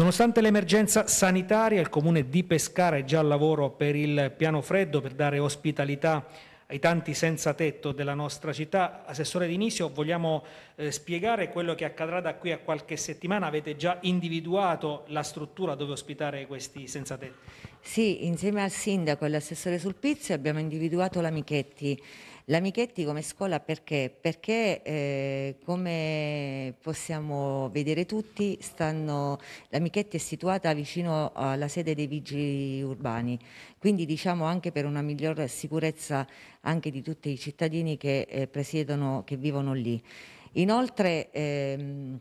Nonostante l'emergenza sanitaria, il comune di Pescara è già al lavoro per il piano freddo per dare ospitalità ai tanti senza tetto della nostra città. Assessore d'inizio, vogliamo eh, spiegare quello che accadrà da qui a qualche settimana? Avete già individuato la struttura dove ospitare questi senza tetto? Sì, insieme al sindaco e all'assessore Sulpizio abbiamo individuato la Michetti L'Amichetti come scuola perché? Perché eh, come possiamo vedere tutti, stanno, l'Amichetti è situata vicino alla sede dei vigili urbani, quindi diciamo anche per una miglior sicurezza anche di tutti i cittadini che eh, presiedono, che vivono lì. Inoltre ehm,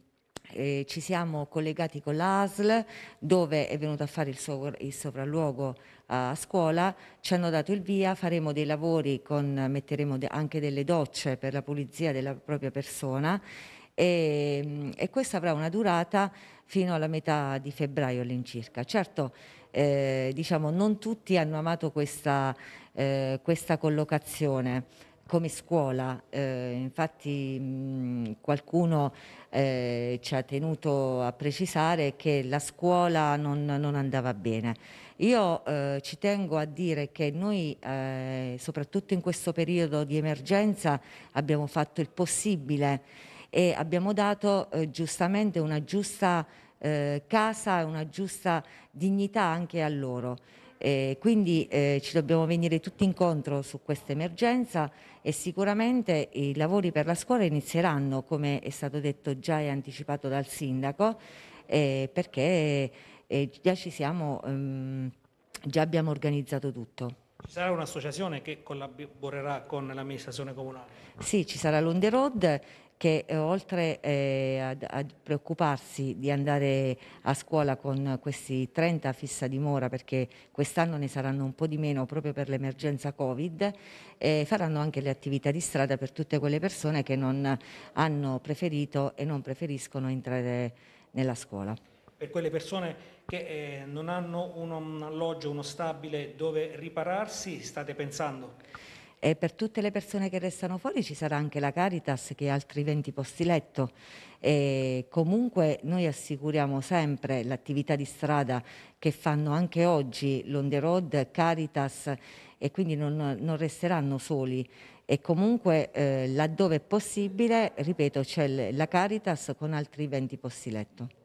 eh, ci siamo collegati con l'ASL dove è venuto a fare il, sovra il sopralluogo eh, a scuola, ci hanno dato il via, faremo dei lavori, con, metteremo de anche delle docce per la pulizia della propria persona e, e questa avrà una durata fino alla metà di febbraio all'incirca. Certo, eh, diciamo, non tutti hanno amato questa, eh, questa collocazione come scuola, eh, infatti mh, qualcuno eh, ci ha tenuto a precisare che la scuola non, non andava bene. Io eh, ci tengo a dire che noi, eh, soprattutto in questo periodo di emergenza, abbiamo fatto il possibile e abbiamo dato eh, giustamente una giusta eh, casa e una giusta dignità anche a loro. Eh, quindi eh, ci dobbiamo venire tutti incontro su questa emergenza e sicuramente i lavori per la scuola inizieranno, come è stato detto già e anticipato dal sindaco, eh, perché eh, già ci siamo, ehm, già abbiamo organizzato tutto. Ci sarà un'associazione che collaborerà con l'amministrazione comunale? Sì, ci sarà l'On The Road che eh, oltre eh, a, a, preoccuparsi di andare a scuola con questi 30 fissa dimora, perché quest'anno ne saranno un po' di meno proprio per l'emergenza Covid, eh, faranno anche le attività di strada per tutte quelle persone che non hanno preferito e non preferiscono entrare nella scuola. Per quelle persone che eh, non hanno un, un alloggio, uno stabile dove ripararsi, state pensando? e per tutte le persone che restano fuori ci sarà anche la Caritas che ha altri 20 posti letto. E comunque noi assicuriamo sempre l'attività di strada che fanno anche oggi l'on the road, Caritas e quindi non, non resteranno soli e comunque eh, laddove è possibile, ripeto, c'è la Caritas con altri 20 posti letto.